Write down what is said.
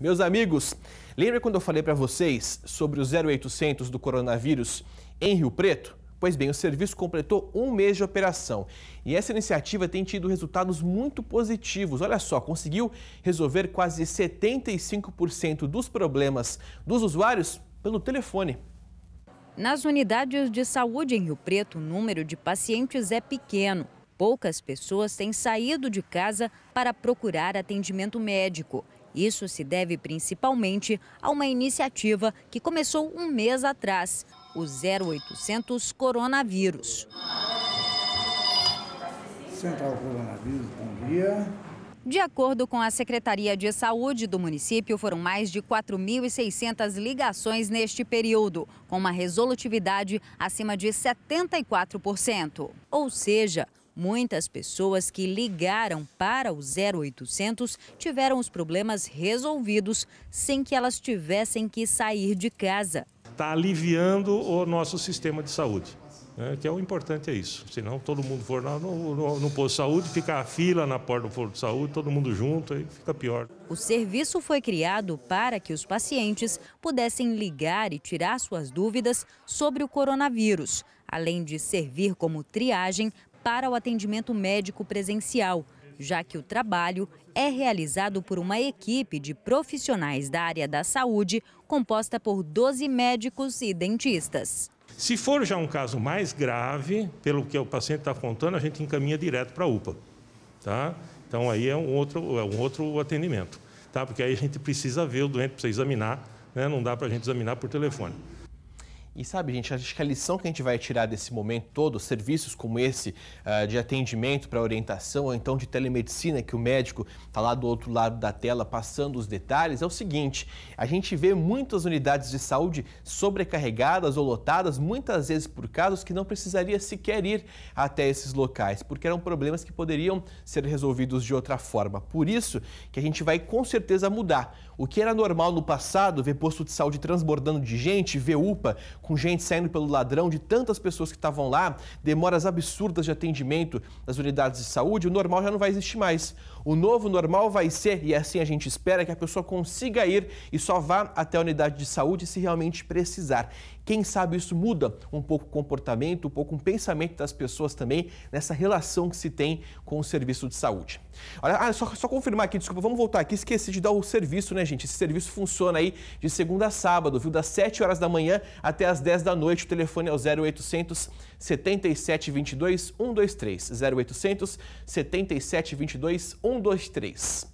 Meus amigos, lembra quando eu falei para vocês sobre o 0800 do coronavírus em Rio Preto? Pois bem, o serviço completou um mês de operação e essa iniciativa tem tido resultados muito positivos. Olha só, conseguiu resolver quase 75% dos problemas dos usuários pelo telefone. Nas unidades de saúde em Rio Preto, o número de pacientes é pequeno. Poucas pessoas têm saído de casa para procurar atendimento médico. Isso se deve principalmente a uma iniciativa que começou um mês atrás, o 0800 Coronavírus. Central Coronavírus, bom dia. De acordo com a Secretaria de Saúde do município, foram mais de 4.600 ligações neste período, com uma resolutividade acima de 74%. Ou seja, muitas pessoas que ligaram para o 0800 tiveram os problemas resolvidos sem que elas tivessem que sair de casa. Está aliviando o nosso sistema de saúde. Né, que é o importante é isso. Senão todo mundo for no, no, no, posto de saúde, fica a fila na porta do posto de saúde, todo mundo junto, aí fica pior. O serviço foi criado para que os pacientes pudessem ligar e tirar suas dúvidas sobre o coronavírus, além de servir como triagem para o atendimento médico presencial, já que o trabalho é realizado por uma equipe de profissionais da área da saúde, composta por 12 médicos e dentistas. Se for já um caso mais grave, pelo que o paciente está contando, a gente encaminha direto para a UPA. Tá? Então aí é um outro, é um outro atendimento, tá? porque aí a gente precisa ver o doente, precisa examinar, né? não dá para a gente examinar por telefone. E sabe, gente, acho que a lição que a gente vai tirar desse momento todo, serviços como esse uh, de atendimento para orientação, ou então de telemedicina, que o médico está lá do outro lado da tela passando os detalhes, é o seguinte: a gente vê muitas unidades de saúde sobrecarregadas ou lotadas, muitas vezes por casos que não precisaria sequer ir até esses locais, porque eram problemas que poderiam ser resolvidos de outra forma. Por isso que a gente vai com certeza mudar. O que era normal no passado, ver posto de saúde transbordando de gente, ver UPA com gente saindo pelo ladrão, de tantas pessoas que estavam lá, demoras absurdas de atendimento das unidades de saúde, o normal já não vai existir mais. O novo normal vai ser, e é assim a gente espera, que a pessoa consiga ir e só vá até a unidade de saúde se realmente precisar. Quem sabe isso muda um pouco o comportamento, um pouco o pensamento das pessoas também nessa relação que se tem com o serviço de saúde. Olha, ah, só, só confirmar aqui, desculpa, vamos voltar aqui, esqueci de dar o serviço, né, gente? Esse serviço funciona aí de segunda a sábado, viu? Das 7 horas da manhã até as 10 da noite. O telefone é o 0800 7722 123. 0800 7722 123.